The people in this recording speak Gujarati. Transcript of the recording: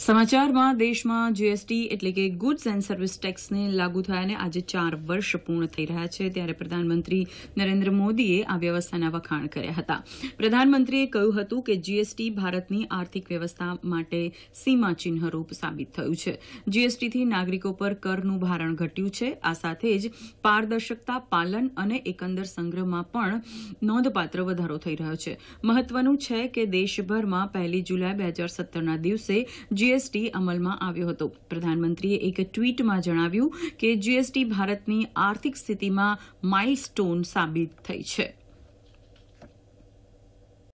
સમાચારમાં દેશમાં જીએસટી એટલે કે ગુડ્સ એન્ડ સર્વિસ ટેક્સને લાગુ થયાને આજે ચાર વર્ષ પૂર્ણ થઈ રહ્યા છે ત્યારે પ્રધાનમંત્રી નરેન્દ્ર મોદીએ આ વ્યવસ્થાના વખાણ કર્યા હતા પ્રધાનમંત્રીએ કહ્યું હતું કે જીએસટી ભારતની આર્થિક વ્યવસ્થા માટે સીમાચિહ્નરૂપ સાબિત થયું છે જીએસટીથી નાગરિકો પર કરનું ભારણ ઘટ્યું છે આ સાથે જ પારદર્શકતા પાલન અને એકંદર સંગ્રહમાં પણ નોંધપાત્ર વધારો થઈ રહ્યો છે મહત્વનું છે કે દેશભરમાં પહેલી જુલાઈ બે હજાર સત્તરના દિવસે જી જીએસટી અમલમાં આવ્યો હતો પ્રધાનમંત્રીએ એક ટ્વીટમાં જણાવ્યું કે જીએસટી ભારતની આર્થિક સ્થિતિમાં માઇલ સ્ટોન સાબિત થઈ છે